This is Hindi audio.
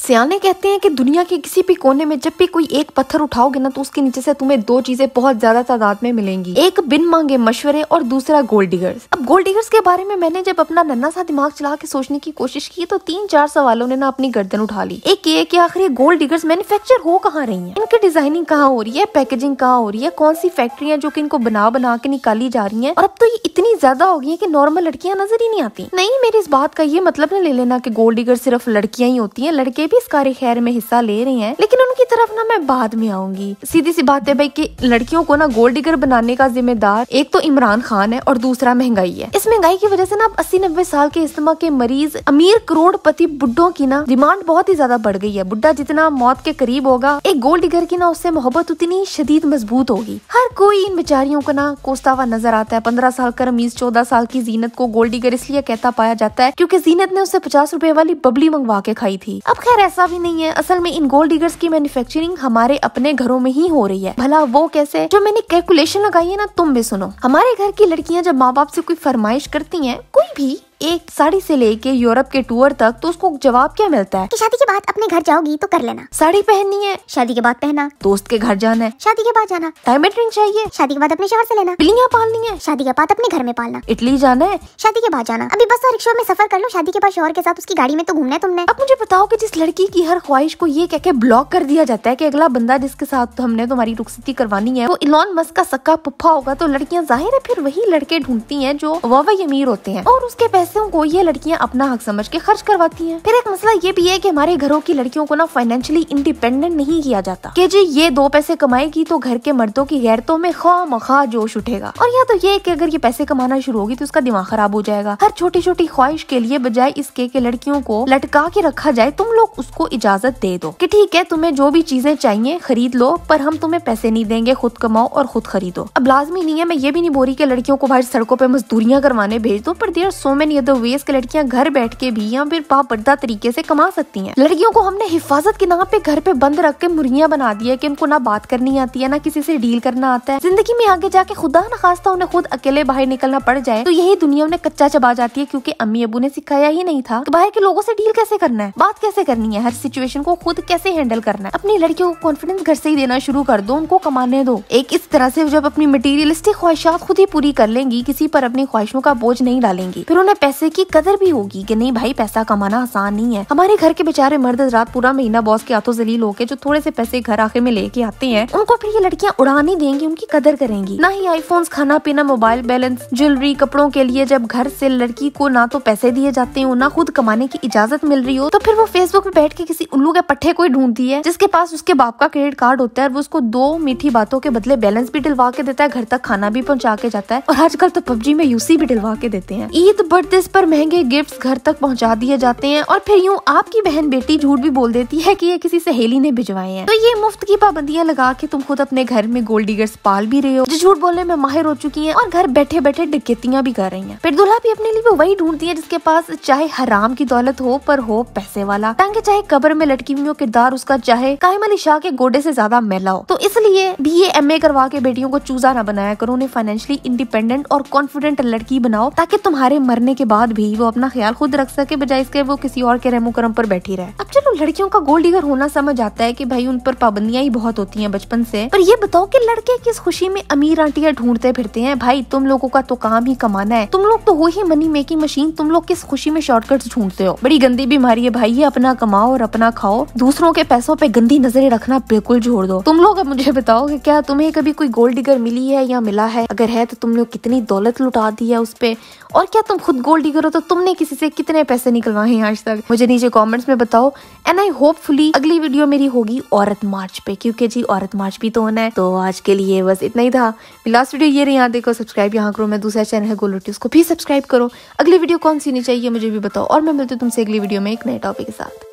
सियाने कहते हैं कि दुनिया के किसी भी कोने में जब भी कोई एक पत्थर उठाओगे ना तो उसके नीचे से तुम्हें दो चीजें बहुत ज्यादा तादाद में मिलेंगी एक बिन मांगे मशवरे और दूसरा गोल्ड डिगर्स अब गोल्ड डिगर्स के बारे में मैंने जब अपना नन्ना सा दिमाग चला के सोचने की कोशिश की तो तीन चार सवालों ने ना अपनी गर्दन उठा ली एक ये की आखिर गोल्ड डिगर्स मैन्युफेक्चर हो कहाँ रही है इनकी डिजाइनिंग कहाँ हो रही है पैकेजिंग कहाँ हो रही है कौन सी फैक्ट्रियाँ जो की इनको बना बना के निकाली जा रही है और अब तो ये इतनी ज्यादा हो गई है की नॉर्मल लड़कियां नजर ही नहीं आती नहीं मेरी इस बात का ये मतलब न ले लेना की गोल्ड डिगर सिर्फ लड़कियां ही होती है लड़के के भी इस कार्य खैर में हिस्सा ले रहे हैं लेकिन उनकी तरफ ना मैं बाद में आऊंगी सीधी सी बात है भाई की लड़कियों को ना गोल्ड डिगर बनाने का जिम्मेदार एक तो इमरान खान है और दूसरा महंगाई है इस महंगाई की वजह से ना अस्सी नब्बे साल के इस्तेमाल के मरीज अमीर करोड़पति बुढ़ों की ना डिमांड बहुत ही ज्यादा बढ़ गई है बुढ़ा जितना मौत के करीब होगा एक गोल्ड डिगर की ना उससे मोहब्बत उतनी शदीद मजबूत होगी हर कोई इन बेचारियों को ना कोसता हुआ नजर आता है पंद्रह साल का रमीज चौदह साल की जीनत को गोल्ड डिगर इसलिए कहता पाया जाता है क्योंकि जीनत ने उसे पचास रूपए वाली बबली मंगवा के खाई थी अब खैर खैर ऐसा भी नहीं है असल में इन गोल्ड डिगर्स की मैन्युफैक्चरिंग हमारे अपने घरों में ही हो रही है भला वो कैसे जो मैंने कैलकुलेशन लगाई है ना तुम भी सुनो हमारे घर की लड़कियां जब माँ बाप से कोई फरमाइश करती हैं कोई भी एक साड़ी से लेके यूरोप के टूर तक तो उसको जवाब क्या मिलता है कि शादी के बाद अपने घर जाओगी तो कर लेना साड़ी पहननी है शादी के बाद पहना दोस्त के घर जाना है शादी के बाद जाना डायमंड रिंग चाहिए शादी के बाद अपने शहर से लेना बिल्लियाँ पालनी है शादी के बाद अपने घर में पालना इटली जाना है शादी के बाद जाना अभी बस और रिक्शा में सफर कर लो शादी के बाद शोहर के साथ उसकी गाड़ी में तो घूमना है तुमने अब मुझे बताओ की जिस लड़की की हर ख्वाहिश को ये कह के ब्लॉक कर दिया जाता है की अगला बंदा जिसके साथ तो हमने तुम्हारी रुखसती करवानी है वो इलॉन मस्क का सक्का पुप्फा होगा तो लड़कियाँ जाहिर है फिर वही लड़के ढूंढती है जो वाह अमीर होते हैं और उसके पैसे पैसों को ये लड़कियाँ अपना हक समझ के खर्च करवाती है फिर एक मसला ये भी है की हमारे घरों की लड़कियों को ना फाइनेंशियली इंडिपेंडेंट नहीं किया जाता की जी ये दो पैसे कमाएगी तो घर के मर्दों की गैरतों में खा मखा जोश उठेगा और या तो ये की अगर ये पैसे कमाना शुरू होगी तो उसका दिमाग खराब हो जाएगा हर छोटी छोटी ख्वाहिश के लिए बजाय इसके के लड़कियों को लटका के रखा जाए तुम लोग उसको इजाजत दे दो कि ठीक है तुम्हें जो भी चीजें चाहिए खरीद लो पर हम तुम्हें पैसे नहीं देंगे खुद कमाओ और खुद खरीदो अब लाजमी नहीं है मैं ये भी नहीं बोरी के की लड़कियों को भाई सड़कों पर मजदूरियाँ करवाने भेज दो पर देर सो मेनी दो तो वेज की लड़कियां घर बैठ के भी या फिर बापर्दा तरीके से कमा सकती हैं लड़कियों को हमने हिफाजत के नाम पे घर पे बंद रख के मुर्गियां बना दिया कि उनको ना बात करनी आती है ना किसी से डील करना आता है जिंदगी में आगे जाके खुदा ना खास्ता उन्हें खुद अकेले बाहर निकलना पड़ जाए तो यही दुनिया उन्हें कच्चा चबा जाती है क्यूँकी अम्मी अबू ने सिखाया ही नहीं था तो बाहर के लोगों से डील कैसे करना है बात कैसे करनी है हर सिचुएशन को खुद कैसे हैंडल करना है अपनी लड़कियों को कॉन्फिडेंस घर से ही देना शुरू कर दो उनको कमाने दो एक इस तरह से जब अपनी मटेरियलिस्टिक ख्वाहिशात खुद ही पूरी कर लेंगी किसी पर अपनी ख्वाहिशों का बोझ नहीं डालेंगी फिर उन्हें पैसे की कदर भी होगी कि नहीं भाई पैसा कमाना आसान नहीं है हमारे घर के बेचारे मर्द रात पूरा महीना बॉस के हाथों जलील होके जो थोड़े से पैसे घर आखिर में लेके आते हैं उनको फिर ये लड़कियाँ नहीं देंगी उनकी कदर करेंगी ना ही आईफोन खाना पीना मोबाइल बैलेंस ज्वेलरी कपड़ों के लिए जब घर से लड़की को ना तो पैसे दिए जाते हो ना खुद कमाने की इजाजत मिल रही हो तो फिर वो फेसबुक पे बैठ के किसी उल्लू के पट्टे को ही ढूंढती है जिसके पास उसके बाप का क्रेडिट कार्ड होता है वो उसको दो मीठी बातों के बदले बैलेंस भी डिलवा के देता है घर तक खाना भी पहुँचा के जाता है और आजकल तो पबजी में यूसी भी डिलवा के देते हैं ईद बर्थ इस पर महंगे गिफ्ट्स घर तक पहुंचा दिए जाते हैं और फिर यूं आपकी बहन बेटी झूठ भी बोल देती है कि ये किसी सहेली ने भिजवाए हैं तो ये मुफ्त की पाबंदियां लगा के तुम खुद अपने घर में गोल्ड डिगर्स पाल भी रहे हो जो झूठ बोलने में माहिर हो चुकी है और घर बैठे बैठे डिकेतियां भी कर रही है फिर दुल्हा भी अपने लिए वही ढूंढती है जिसके पास चाहे हराम की दौलत हो पर हो पैसे वाला ताकि चाहे कब्र में लटकी हुई किरदार उसका चाहे कायम अली शाह के गोडे ऐसी ज्यादा मेला हो तो इसलिए बी ए एम ए करवा के बेटियों को चूजा न बनाया करो उन्हें फाइनेंशियली इंडिपेंडेंट और कॉन्फिडेंट लड़की बनाओ ताकि तुम्हारे मरने के के बाद भी वो अपना ख्याल खुद रख सके बजाय इसके वो किसी और के रहमो करम पर बैठी रहे अब चलो लड़कियों का गोल्ड डिगर होना समझ आता है की भाई उन पर पाबंदियां ही बहुत होती है बचपन से पर ये बताओ की लड़के किस खुशी में अमीर आंटियां ढूंढते फिरते हैं भाई तुम लोगों का तो काम ही कमाना है तुम लोग तो हो ही मनी मेकिंग मशीन तुम लोग किस खुशी में शॉर्टकट ढूंढते हो बड़ी गंदी बीमारी है भाई ये अपना कमाओ और अपना खाओ दूसरों के पैसों पे गंदी नजरें रखना बिल्कुल छोड़ दो तुम लोग अब मुझे बताओ कि क्या तुम्हें कभी कोई गोल्ड डिगर मिली है या मिला है अगर है तो तुमने कितनी दौलत लुटा दी है उस पर और क्या तुम खुद गोल्ड गोल्ड डिगर हो तो तुमने किसी से कितने पैसे निकलवाए हैं आज तक मुझे नीचे कमेंट्स में बताओ एंड आई होपफुली अगली वीडियो मेरी होगी औरत मार्च पे क्योंकि जी औरत मार्च भी तो होना है तो आज के लिए बस इतना ही था लास्ट वीडियो ये रही यहाँ देखो सब्सक्राइब यहाँ करो मैं दूसरा चैनल है गोलोटी उसको भी सब्सक्राइब करो अगली वीडियो कौन सी नहीं चाहिए मुझे भी बताओ और मैं मिलती हूँ तुमसे अगली वीडियो में एक नए टॉपिक के साथ